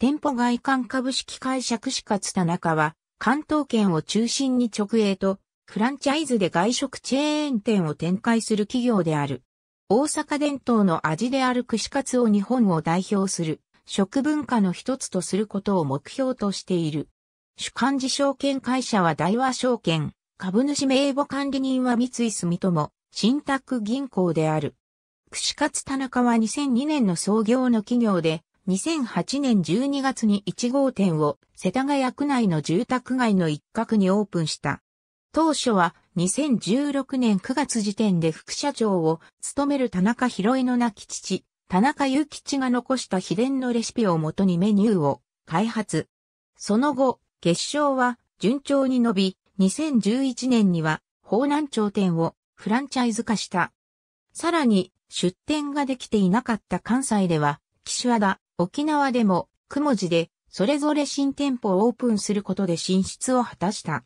店舗外観株式会社串カツ田中は、関東圏を中心に直営と、フランチャイズで外食チェーン店を展開する企業である。大阪伝統の味である串カツを日本を代表する食文化の一つとすることを目標としている。主幹事証券会社は大和証券、株主名簿管理人は三井住友、信託銀行である。串カツ田中は2002年の創業の企業で、2008年12月に1号店を世田谷区内の住宅街の一角にオープンした。当初は2016年9月時点で副社長を務める田中博江の亡き父、田中祐吉が残した秘伝のレシピをもとにメニューを開発。その後、月賞は順調に伸び、2011年には法南町店をフランチャイズ化した。さらに、出店ができていなかった関西では、岸和田、沖縄でも、くも字で、それぞれ新店舗をオープンすることで進出を果たした。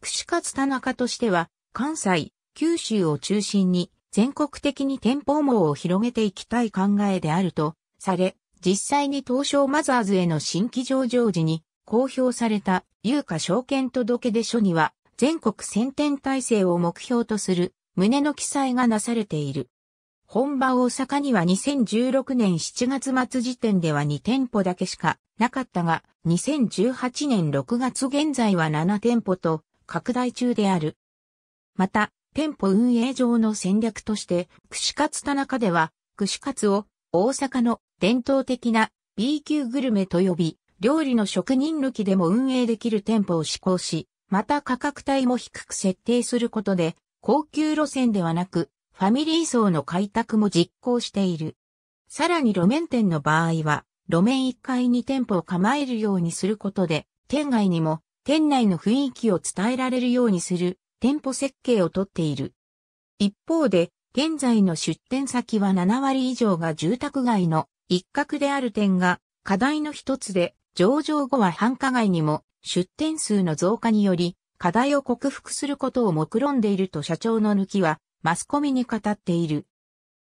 串カツ田中としては、関西、九州を中心に、全国的に店舗網を広げていきたい考えであると、され、実際に東証マザーズへの新規上場時に、公表された、有価証券届出書には、全国1000点体制を目標とする、旨の記載がなされている。本場大阪には2016年7月末時点では2店舗だけしかなかったが、2018年6月現在は7店舗と拡大中である。また、店舗運営上の戦略として、串カツ田中では、串カツを大阪の伝統的な B 級グルメと呼び、料理の職人抜きでも運営できる店舗を施行し、また価格帯も低く設定することで、高級路線ではなく、ファミリー層の開拓も実行している。さらに路面店の場合は、路面1階に店舗を構えるようにすることで、店外にも店内の雰囲気を伝えられるようにする店舗設計をとっている。一方で、現在の出店先は7割以上が住宅街の一角である点が課題の一つで、上場後は繁華街にも出店数の増加により課題を克服することを目論んでいると社長の抜きはマスコミに語っている。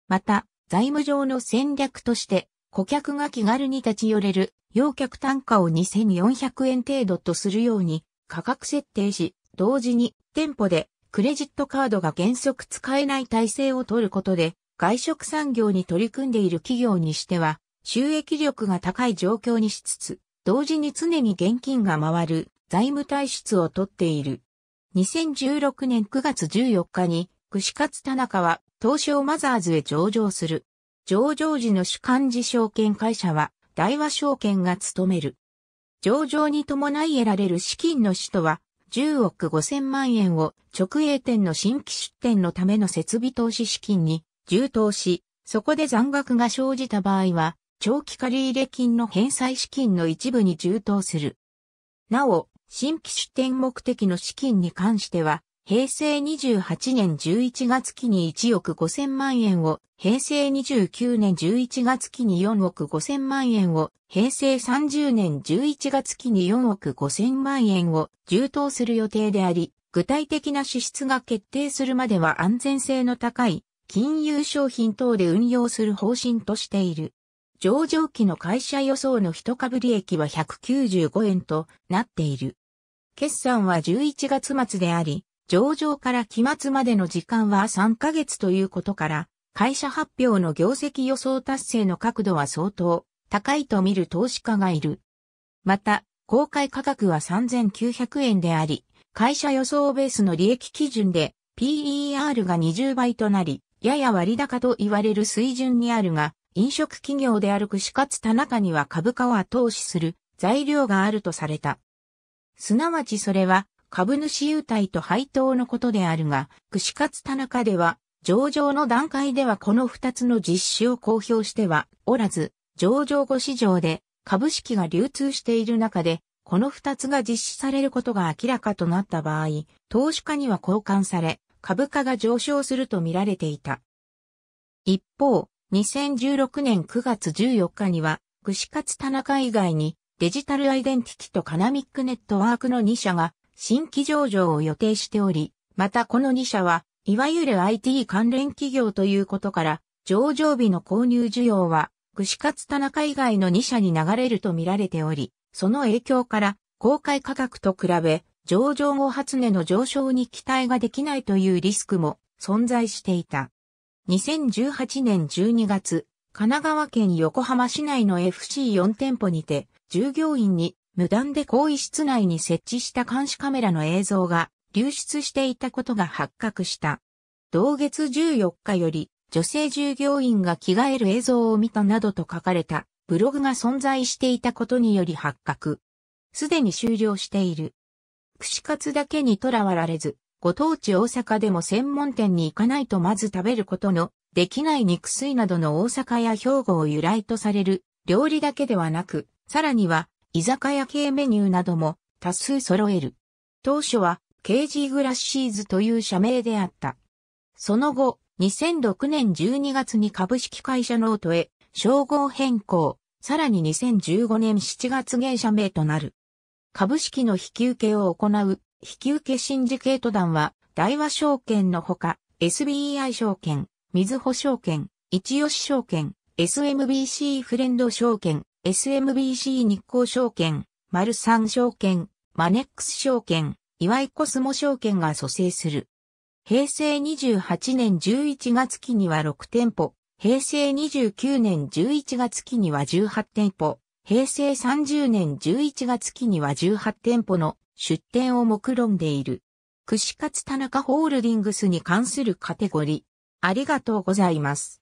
また、財務上の戦略として、顧客が気軽に立ち寄れる、要客単価を2400円程度とするように価格設定し、同時に店舗でクレジットカードが原則使えない体制を取ることで、外食産業に取り組んでいる企業にしては、収益力が高い状況にしつつ、同時に常に現金が回る財務体質をとっている。2016年9月14日に串勝田中は東証マザーズへ上場する。上場時の主幹事証券会社は大和証券が務める。上場に伴い得られる資金の使途は10億5000万円を直営店の新規出店のための設備投資資金に充当し、そこで残額が生じた場合は長期借入金の返済資金の一部に充当する。なお、新規出店目的の資金に関しては、平成28年11月期に1億5000万円を、平成29年11月期に4億5000万円を、平成30年11月期に4億5000万円を充当する予定であり、具体的な支出が決定するまでは安全性の高い金融商品等で運用する方針としている。上場期の会社予想の一株利益は195円となっている。決算は11月末であり、上場から期末までの時間は3ヶ月ということから、会社発表の業績予想達成の角度は相当高いと見る投資家がいる。また、公開価格は3900円であり、会社予想ベースの利益基準で PER が20倍となり、やや割高と言われる水準にあるが、飲食企業である串カツ田中には株価を後押しする材料があるとされた。すなわちそれは株主優待と配当のことであるが、串カツ田中では、上場の段階ではこの2つの実施を公表してはおらず、上場後市場で株式が流通している中で、この2つが実施されることが明らかとなった場合、投資家には交換され、株価が上昇すると見られていた。一方、2016年9月14日には、串カツ田中以外に、デジタルアイデンティティとカナミックネットワークの2社が新規上場を予定しており、またこの2社は、いわゆる IT 関連企業ということから、上場日の購入需要は、串カツ田中以外の2社に流れると見られており、その影響から、公開価格と比べ、上場後初値の上昇に期待ができないというリスクも存在していた。2018年12月、神奈川県横浜市内の FC4 店舗にて、従業員に無断で更衣室内に設置した監視カメラの映像が流出していたことが発覚した。同月14日より女性従業員が着替える映像を見たなどと書かれたブログが存在していたことにより発覚。すでに終了している。串カツだけにとらわれず、ご当地大阪でも専門店に行かないとまず食べることのできない肉水などの大阪や兵庫を由来とされる料理だけではなく、さらには居酒屋系メニューなども多数揃える。当初は KG グラッシーズという社名であった。その後、2006年12月に株式会社ノートへ称号変更、さらに2015年7月現社名となる。株式の引き受けを行う、引き受けシンジケート団は、大和証券のほか、SBI 証券、水保証券、一吉証券、SMBC フレンド証券、SMBC 日興証券、マルサン証券、マネックス証券、岩井コスモ証券が蘇生する。平成28年11月期には6店舗、平成29年11月期には18店舗、平成30年11月期には18店舗の出店を目論んでいる。串カツ田中ホールディングスに関するカテゴリー。ありがとうございます。